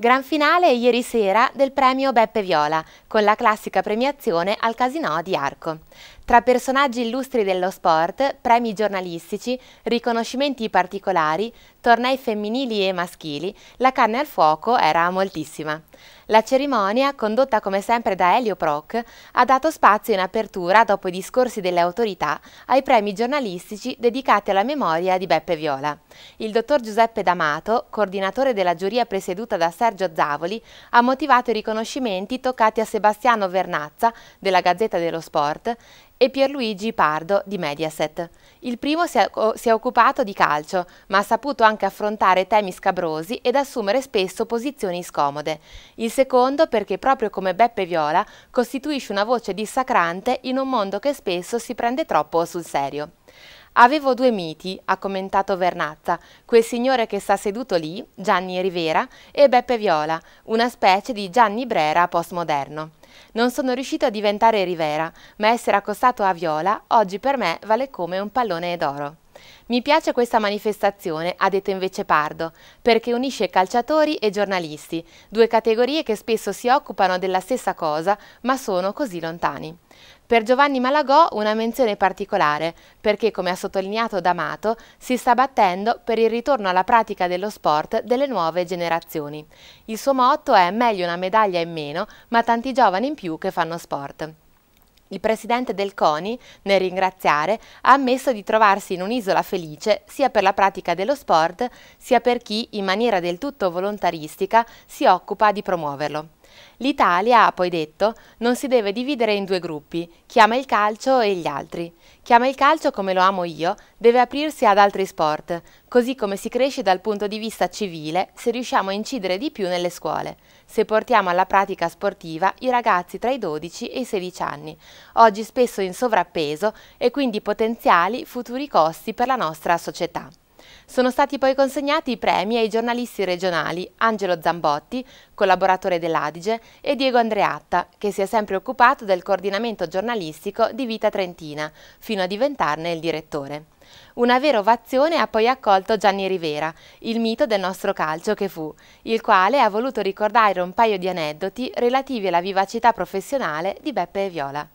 Gran finale ieri sera del premio Beppe Viola, con la classica premiazione al Casinò di Arco tra personaggi illustri dello sport, premi giornalistici, riconoscimenti particolari, tornei femminili e maschili, la canna al fuoco era moltissima. La cerimonia, condotta come sempre da Elio Proc, ha dato spazio in apertura, dopo i discorsi delle autorità, ai premi giornalistici dedicati alla memoria di Beppe Viola. Il dottor Giuseppe D'Amato, coordinatore della giuria presieduta da Sergio Zavoli, ha motivato i riconoscimenti toccati a Sebastiano Vernazza, della Gazzetta dello Sport, e Pierluigi Pardo di Mediaset. Il primo si è, si è, occupato di calcio, ma ha saputo anche affrontare temi scabrosi ed assumere spesso posizioni scomode. Il secondo perché proprio come Beppe Viola costituisce una voce dissacrante in un mondo che spesso si prende troppo sul serio. Avevo due miti, ha commentato Vernazza, quel signore che sta seduto lì, Gianni Rivera, e Beppe Viola, una specie di Gianni Brera postmoderno. Non sono riuscito a diventare Rivera, ma essere accostato a Viola oggi per me vale come un pallone d'oro. Mi piace questa manifestazione, ha detto invece Pardo, perché unisce calciatori e giornalisti, due categorie che spesso si occupano della stessa cosa, ma sono così lontani. Per Giovanni Malagò una menzione particolare, perché come ha sottolineato D'Amato, si sta battendo per il ritorno alla pratica dello sport delle nuove generazioni. Il suo motto è meglio una medaglia in meno, ma tanti giovani in più che fanno sport. Il presidente del CONI, nel ringraziare, ha ammesso di trovarsi in un'isola felice sia per la pratica dello sport sia per chi, in maniera del tutto volontaristica, si occupa di promuoverlo. L'Italia, ha poi detto, non si deve dividere in due gruppi, chi ama il calcio e gli altri. Chi ama il calcio come lo amo io deve aprirsi ad altri sport, così come si cresce dal punto di vista civile se riusciamo a incidere di più nelle scuole, se portiamo alla pratica sportiva i ragazzi tra i 12 e i 16 anni, oggi spesso in sovrappeso e quindi potenziali futuri costi per la nostra società. Sono stati poi consegnati i premi ai giornalisti regionali Angelo Zambotti, collaboratore dell'Adige, e Diego Andreatta, che si è sempre occupato del coordinamento giornalistico di Vita Trentina, fino a diventarne il direttore. Una vera ovazione ha poi accolto Gianni Rivera, il mito del nostro calcio che fu, il quale ha voluto ricordare un paio di aneddoti relativi alla vivacità professionale di Beppe e Viola.